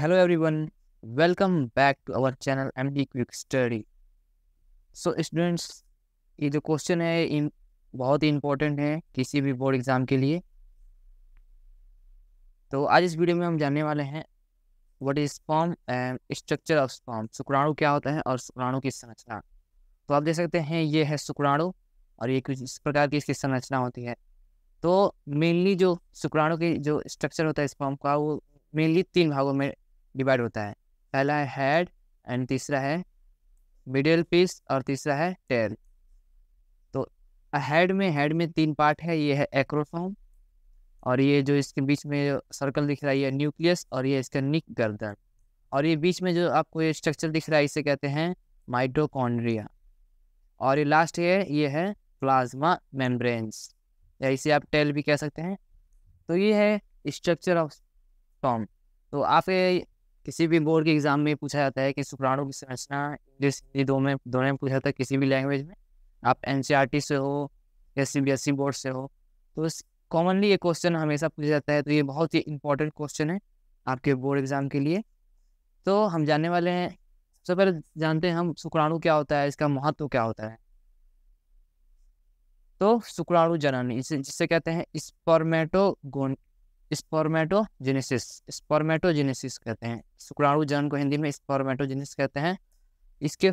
hello one welcome back to our channel M D quick study so students ये जो question है इन बहुत ही important है किसी भी बोर्ड एग्जाम के लिए तो आज इस वीडियो में हम जानने वाले हैं what is form and structure of form शुक्राणु क्या होता है और शुक्राणु की संरचना तो आप देख सकते हैं ये है शुक्राणु और ये कुछ इस प्रकार की इसकी संरचना होती है तो मेनली जो शुक्राणु की जो स्ट्रक्चर होता है इस फॉर्म का वो मेनली तीन भागों में डिवाइड होता है पहला है हेड एंड तीसरा है मिडिल पीस और तीसरा है टेल तो हेड में हेड में तीन पार्ट है ये है एक्रोफॉर्म और ये जो इसके बीच में सर्कल दिख रहा है ये न्यूक्लियस और ये इसका निक गर्दन और ये बीच में जो आपको ये स्ट्रक्चर दिख रहा है इसे कहते हैं माइटोकॉन्ड्रिया और ये लास्ट है ये है प्लाज्मा मेम्ब्रेन्स या इसे आप टेल भी कह सकते हैं तो ये है स्ट्रक्चर ऑफ फॉर्म तो आप किसी भी बोर्ड के एग्जाम में पूछा जाता है कि शुक्राणु की संरचना इंग्लिश हिंदी दो में दोनों में पूछा जाता है किसी भी लैंग्वेज में आप एन e से हो या C B S E board से हो तो कॉमनली ये क्वेश्चन हमेशा पूछा जाता है तो ये बहुत ही इंपॉर्टेंट क्वेश्चन है आपके बोर्ड एग्जाम के लिए तो हम जानने वाले हैं सबसे पहले जानते हैं हम शुक्राणु क्या होता है इसका महत्व क्या होता है तो शुक्राणु जनन इसे जिसे कहते हैं स्पर्मेटोगोन स्पर्मेटोजेनेसिस जीनेसिस कहते हैं शुक्राणु जन को हिंदी में स्पर्मेटोजेनेसिस कहते हैं इसके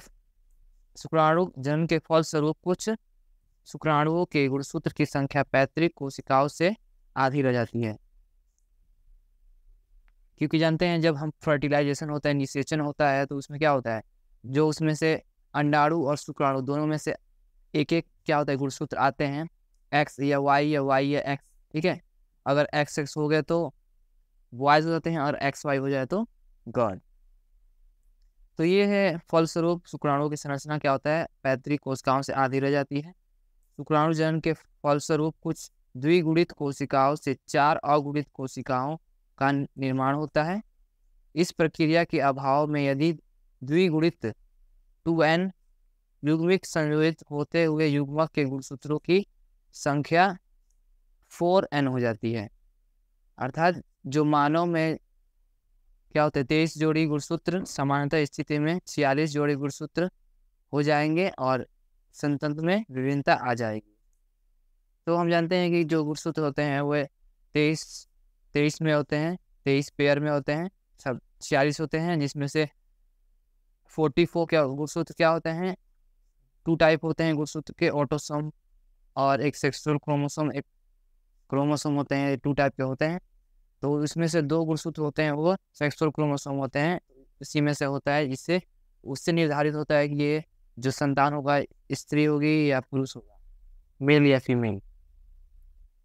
शुक्राणु जन के फलस्वरूप कुछ शुक्राणुओं के गुणसूत्र की संख्या पैतृक कोशिकाओं से आधी रह जाती है क्योंकि जानते हैं जब हम फर्टिलाइजेशन होता है निषेचन होता है तो उसमें क्या होता है जो उसमें से अंडाणु और शुक्राणु दोनों में से एक एक क्या होता है गुणसूत्र आते हैं एक्स या वाई या वाई या एक्स ठीक है अगर एक्स एक्स हो गया तो बॉयज हो जाते हैं और एक्स वाई हो जाए तो गर्ल तो ये है फलस्वरूप शुक्राणु की संरचना क्या होता है पैतृक कोशिकाओं से आधी रह जाती है शुक्राणु जन के फलस्वरूप कुछ द्विगुणित कोशिकाओं से चार अगुणित कोशिकाओं का निर्माण होता है इस प्रक्रिया के अभाव में यदि द्विगुणित टू एन युग्मिक संयोजित होते हुए युग्मक के गुणसूत्रों की संख्या फोर एन हो जाती है अर्थात जो मानव में क्या होता है तेईस जोड़ी गुणसूत्र समानता स्थिति में छियालीस जोड़ी गुणसूत्र हो जाएंगे और संतंत्र में विभिन्नता आ जाएगी तो हम जानते हैं कि जो गुणसूत्र होते हैं वे तेईस तेईस में होते हैं तेईस पेयर में होते हैं सब छियालीस होते हैं जिसमें से फोर्टी फोर क्या गुणसूत्र क्या होते हैं टू टाइप होते हैं गुणसूत्र के ऑटोसोम और एक सेक्सुअल क्रोमोसोम एक क्रोमोसोम होते हैं टू टाइप के होते हैं तो इसमें से दो गुणसूत्र होते हैं वो सेक्सुअल क्रोमोसोम होते हैं इसी में से होता है इससे उससे निर्धारित होता है कि ये जो संतान होगा स्त्री होगी या पुरुष होगा मेल या फीमेल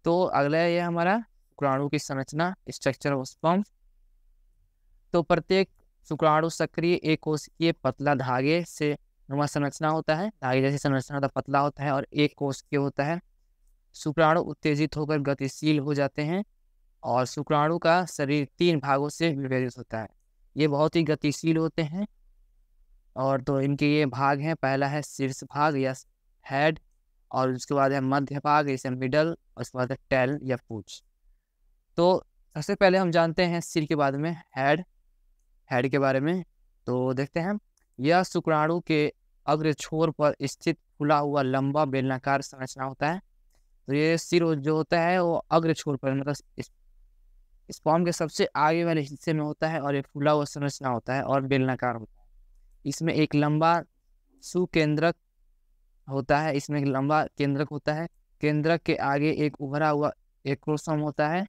तो अगला है हमारा शुक्राणु की संरचना स्ट्रक्चर ऑफ स्पम्प तो प्रत्येक शुक्राणु सक्रिय एक कोशिकीय पतला धागे से नुमा संरचना होता है धागे जैसी संरचना होता तो पतला होता है और एक कोश के होता है शुक्राणु उत्तेजित होकर गतिशील हो जाते हैं और शुक्राणु का शरीर तीन भागों से विभाजित होता है ये बहुत ही गतिशील होते हैं और तो इनके ये भाग हैं पहला है शीर्ष भाग या हेड और उसके बाद है मध्य भाग इसे मिडल और उसके बाद है टेल या पूछ तो सबसे पहले हम जानते हैं सिर के बारे में हेड हेड के बारे में तो देखते हैं यह शुक्राणु के अग्र छोर पर स्थित खुला हुआ लंबा बेलनाकार संरचना होता है तो ये सिर जो होता है वो अग्र छोर पर मतलब इस फॉर्म के सबसे आगे वाले हिस्से में होता है और ये फूला हुआ संरचना होता है और बेलनाकार होता है इसमें एक लंबा सुकेंद्रक होता है इसमें एक लंबा केंद्रक होता है केंद्रक के आगे एक उभरा हुआ एक्रोसोम होता है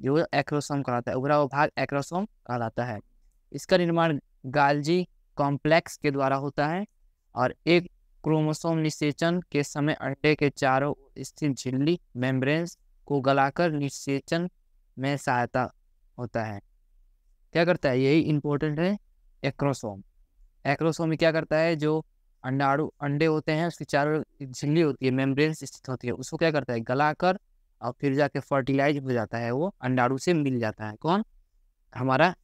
जो एक्रोसोम कहलाता है उभरा हुआ भाग एक्रोसोम कहलाता है इसका निर्माण गालजी कॉम्प्लेक्स के द्वारा होता है और एक क्रोमोसोम निषेचन के समय अंडे के चारों ओर स्थित झिल्ली मेम्ब्रेन्स को गलाकर निषेचन में सहायता होता है क्या करता है यही इंपॉर्टेंट है एक्रोसोम एक्रोसोम क्या करता है जो अंडाणु अंडे होते हैं उसके चारों झिल्ली होती है मेम्ब्रेन स्थित होती है उसको क्या करता है गलाकर और फिर जाके फर्टिलाइज हो जाता है वो अंडाणु से मिल जाता है कौन हमारा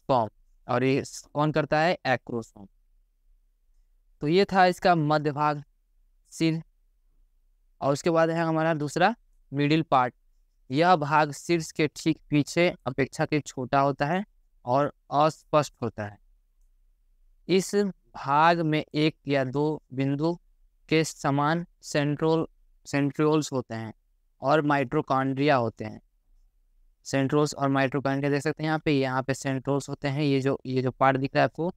स्पॉम और ये कौन करता है एक्रोसोम तो ये था इसका मध्य भाग सिर और उसके बाद है हमारा दूसरा मिडिल पार्ट यह भाग शीर्ष के ठीक पीछे अपेक्षा के छोटा होता है और अस्पष्ट होता है इस भाग में एक या दो बिंदु के समान सेंट्रोल सेंट्रोल्स होते हैं और माइट्रोकॉन्ड्रिया होते हैं सेंट्रोल्स और माइट्रोकॉन्ड्रिया देख सकते हैं यहाँ पे यहाँ पे सेंट्रोल्स होते हैं ये जो ये जो पार्ट दिख रहा है आपको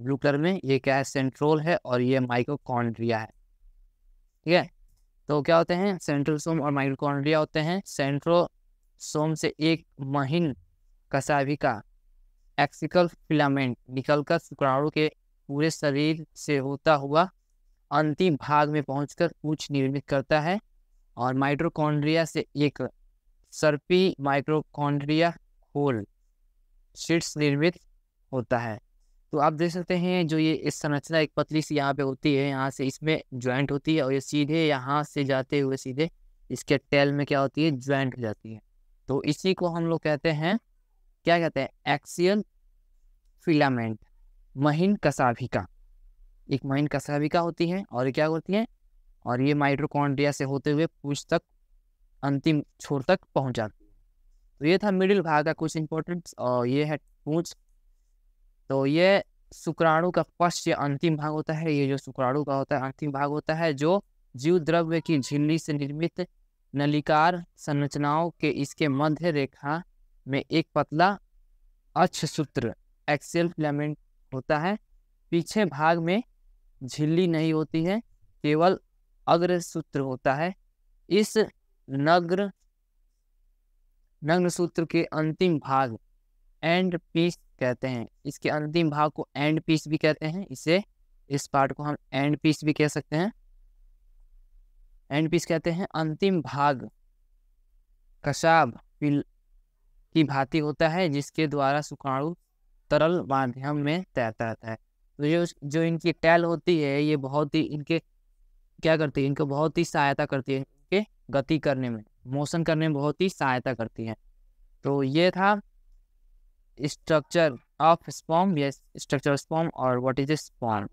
ब्लू कलर में ये क्या है सेंट्रोल है और ये माइक्रोकॉन्ड्रिया है ठीक है तो क्या होते हैं सेंट्रल सोम और माइक्रोकॉन्ड्रिया होते हैं सेंट्रो सोम से एक महीन कसाविका एक्सिकल फिलामेंट निकलकर शुक्राणु के पूरे शरीर से होता हुआ अंतिम भाग में पहुंचकर कुछ निर्मित करता है और माइक्रोकॉन्ड्रिया से एक सर्पी माइक्रोकॉन्ड्रिया होल शीट्स निर्मित होता है तो आप देख सकते हैं जो ये इस संरचना एक पतली सी यहाँ पे होती है यहाँ से इसमें ज्वाइंट होती है और ये सीधे यहाँ से जाते हुए सीधे इसके टेल में क्या होती है ज्वाइंट हो जाती है तो इसी को हम लोग कहते हैं क्या कहते हैं एक्सियल फिलामेंट महीन कसाभिका एक महीन कसाभिका होती है और क्या होती है और ये माइट्रोकॉन्ड्रिया से होते हुए पूछ तक अंतिम छोर तक पहुंच जाती है तो ये था मिडिल भाग का कुछ इंपॉर्टेंट और ये है पूछ तो ये शुक्राणु का फर्स्ट या अंतिम भाग होता है ये जो शुक्राणु का होता है अंतिम भाग होता है जो जीव द्रव्य की झिल्ली से निर्मित नलिकार संरचनाओं के इसके मध्य रेखा में एक पतला अक्ष सूत्र एक्सेल फिलामेंट होता है पीछे भाग में झिल्ली नहीं होती है केवल अग्र सूत्र होता है इस नग्र नग्न सूत्र के अंतिम भाग एंड पीस कहते हैं इसके अंतिम भाग को एंड पीस भी कहते हैं इसे इस पार्ट को हम एंड पीस भी कह सकते हैं एंड पीस कहते हैं अंतिम भाग कशाब पिल की भांति होता है जिसके द्वारा सुकाणु तरल माध्यम में तैरता रहता है तो जो जो इनकी टैल होती है ये बहुत ही इनके क्या करती है इनको बहुत ही सहायता करती है इनके गति करने में मोशन करने में बहुत ही सहायता करती है तो ये था structure of sperm yes structure of sperm or what is a sperm